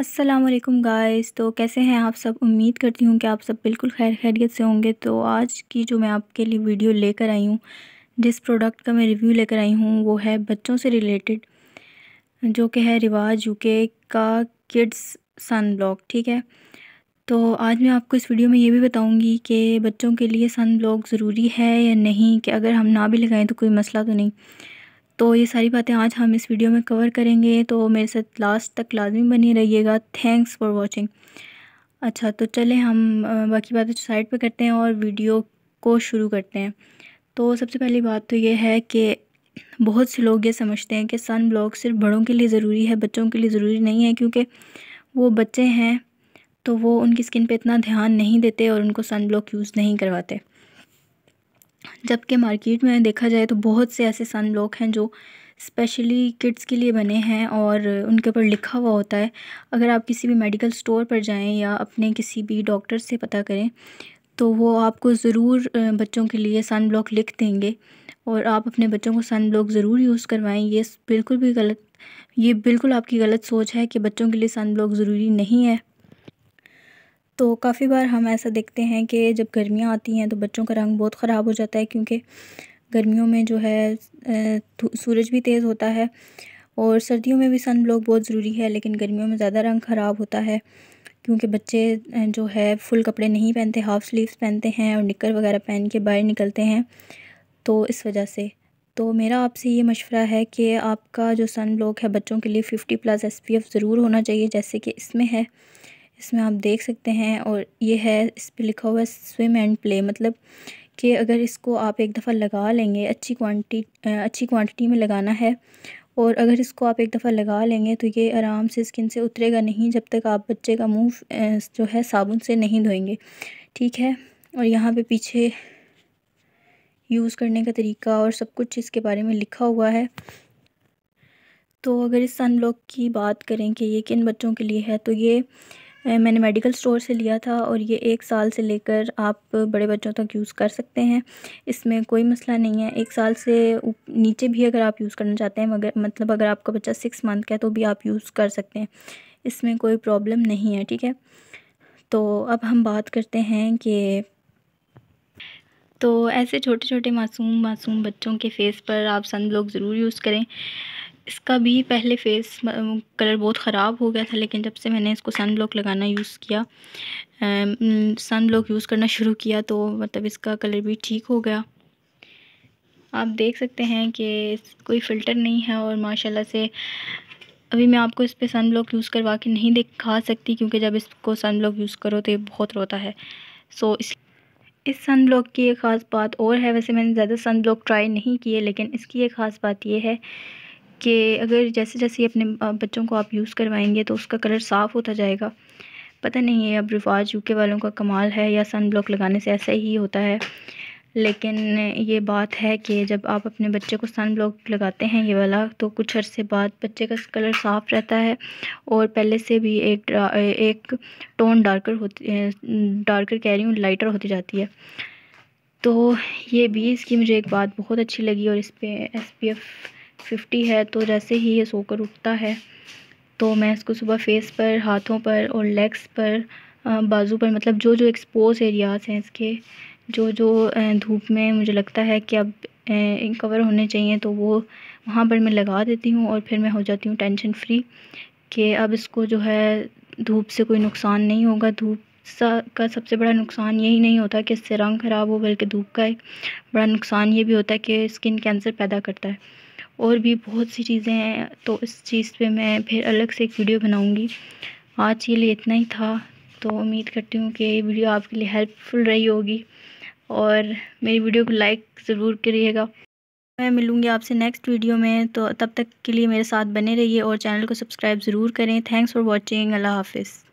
Aslam guys तो कैसे हैं आप सब उम्मीद करती हूँ कि आप सब बिल्कुल खैर खैरियत से होंगे तो आज की जो मैं आपके लिए वीडियो लेकर आई हूँ जिस प्रोडक्ट का मैं रिव्यू लेकर आई हूँ वो है बच्चों से रिलेटेड जो कि है रिवाज यूके का किड्स सन ब्लॉक ठीक है तो आज मैं आपको इस वीडियो में ये भी बताऊँगी कि बच्चों के लिए सन ब्लॉक ज़रूरी है या नहीं कि अगर हम ना भी लगाएँ तो कोई मसला तो नहीं तो ये सारी बातें आज हम इस वीडियो में कवर करेंगे तो मेरे साथ लास्ट तक लाजमी बनी रहिएगा थैंक्स फॉर वॉचिंग अच्छा तो चले हम बाकी बातें साइड पर करते हैं और वीडियो को शुरू करते हैं तो सबसे पहली बात तो ये है कि बहुत से लोग ये समझते हैं कि सन ब्लॉक सिर्फ बड़ों के लिए ज़रूरी है बच्चों के लिए ज़रूरी नहीं है क्योंकि वो बच्चे हैं तो वो उनकी स्किन पे इतना ध्यान नहीं देते और उनको सन ब्लॉक यूज़ नहीं करवाते जबकि मार्केट में देखा जाए तो बहुत से ऐसे सन ब्लॉक हैं जो स्पेशली किड्स के लिए बने हैं और उनके ऊपर लिखा हुआ होता है अगर आप किसी भी मेडिकल स्टोर पर जाएं या अपने किसी भी डॉक्टर से पता करें तो वो आपको ज़रूर बच्चों के लिए सन ब्लॉक लिख देंगे और आप अपने बच्चों को सन ब्लॉक ज़रूर यूज़ करवाएं ये बिल्कुल भी गलत ये बिल्कुल आपकी गलत सोच है कि बच्चों के लिए सन ब्लॉक ज़रूरी नहीं है तो काफ़ी बार हम ऐसा देखते हैं कि जब गर्मियाँ आती हैं तो बच्चों का रंग बहुत ख़राब हो जाता है क्योंकि गर्मियों में जो है सूरज भी तेज़ होता है और सर्दियों में भी सन ब्लॉक बहुत ज़रूरी है लेकिन गर्मियों में ज़्यादा रंग ख़राब होता है क्योंकि बच्चे जो है फुल कपड़े नहीं पहनते हाफ़ स्लीव्स पहनते हैं और निकर वगैरह पहन के बाहर निकलते हैं तो इस वजह से तो मेरा आपसे ये मशवरा है कि आपका जो सन ब्लॉक है बच्चों के लिए फ़िफ्टी प्लस एस ज़रूर होना चाहिए जैसे कि इसमें है इसमें आप देख सकते हैं और ये है इस पर लिखा हुआ है स्विम एंड प्ले मतलब कि अगर इसको आप एक दफ़ा लगा लेंगे अच्छी क्वांटिटी अच्छी क्वांटिटी में लगाना है और अगर इसको आप एक दफ़ा लगा लेंगे तो ये आराम से स्किन से उतरेगा नहीं जब तक आप बच्चे का मुंह जो है साबुन से नहीं धोएंगे ठीक है और यहाँ पे पीछे यूज़ करने का तरीका और सब कुछ इसके बारे में लिखा हुआ है तो अगर इस सनब्लॉक की बात करें कि ये किन बच्चों के लिए है तो ये मैंने मेडिकल स्टोर से लिया था और ये एक साल से लेकर आप बड़े बच्चों तक यूज़ कर सकते हैं इसमें कोई मसला नहीं है एक साल से नीचे भी अगर आप यूज़ करना चाहते हैं मगर मतलब अगर आपका बच्चा सिक्स मंथ का है तो भी आप यूज़ कर सकते हैं इसमें कोई प्रॉब्लम नहीं है ठीक है तो अब हम बात करते हैं कि तो ऐसे छोटे छोटे मासूम मासूम बच्चों के फेस पर आप सन ब्लॉक ज़रूर यूज़ करें इसका भी पहले फेस कलर बहुत ख़राब हो गया था लेकिन जब से मैंने इसको सन ब्लॉक लगाना यूज़ किया सन ब्लॉक यूज़ करना शुरू किया तो मतलब इसका कलर भी ठीक हो गया आप देख सकते हैं कि कोई फ़िल्टर नहीं है और माशाल्लाह से अभी मैं आपको इस पर सन ब्लॉक यूज़ करवा के नहीं दिखा सकती क्योंकि जब इसको सन ब्लॉक यूज़ करो तो ये बहुत रोता है सो इस इस सन ब्लॉक की एक ख़ास बात और है वैसे मैंने ज़्यादा सन ब्लॉक ट्राई नहीं किए लेकिन इसकी एक ख़ास बात यह है कि अगर जैसे जैसे अपने बच्चों को आप यूज़ करवाएंगे तो उसका कलर साफ़ होता जाएगा पता नहीं है अब रिवाज यूके वालों का कमाल है या सन ब्लॉक लगाने से ऐसा ही होता है लेकिन ये बात है कि जब आप अपने बच्चे को सन ब्लॉक लगाते हैं ये वाला तो कुछ अरसे बाद बच्चे का कलर साफ़ रहता है और पहले से भी एक एक टोन डार्कर होती डार्कर कह रही हूँ लाइटर होती जाती है तो ये भी इसकी मुझे एक बात बहुत अच्छी लगी और इस पर एस पी एफ़ फिफ्टी है तो जैसे ही ये सोकर उठता है तो मैं इसको सुबह फेस पर हाथों पर और लेग्स पर बाजू पर मतलब जो जो एक्सपोज एरियाज़ हैं इसके जो जो धूप में मुझे लगता है कि अब कवर होने चाहिए तो वो वहाँ पर मैं लगा देती हूँ और फिर मैं हो जाती हूँ टेंशन फ्री कि अब इसको जो है धूप से कोई नुकसान नहीं होगा धूप सा का सबसे बड़ा नुकसान यही नहीं होता कि इससे रंग ख़राब हो बल्कि धूप का एक बड़ा नुकसान ये भी होता है कि स्किन कैंसर पैदा करता है और भी बहुत सी चीज़ें हैं तो इस चीज़ पे मैं फिर अलग से एक वीडियो बनाऊँगी आज के लिए इतना ही था तो उम्मीद करती हूँ कि ये वीडियो आपके लिए हेल्पफुल रही होगी और मेरी वीडियो को लाइक ज़रूर करिएगा मैं मिलूँगी आपसे नेक्स्ट वीडियो में तो तब तक के लिए मेरे साथ बने रहिए और चैनल को सब्सक्राइब ज़रूर करें थैंक्स फॉर वॉचिंग अल्लाह हाफिज़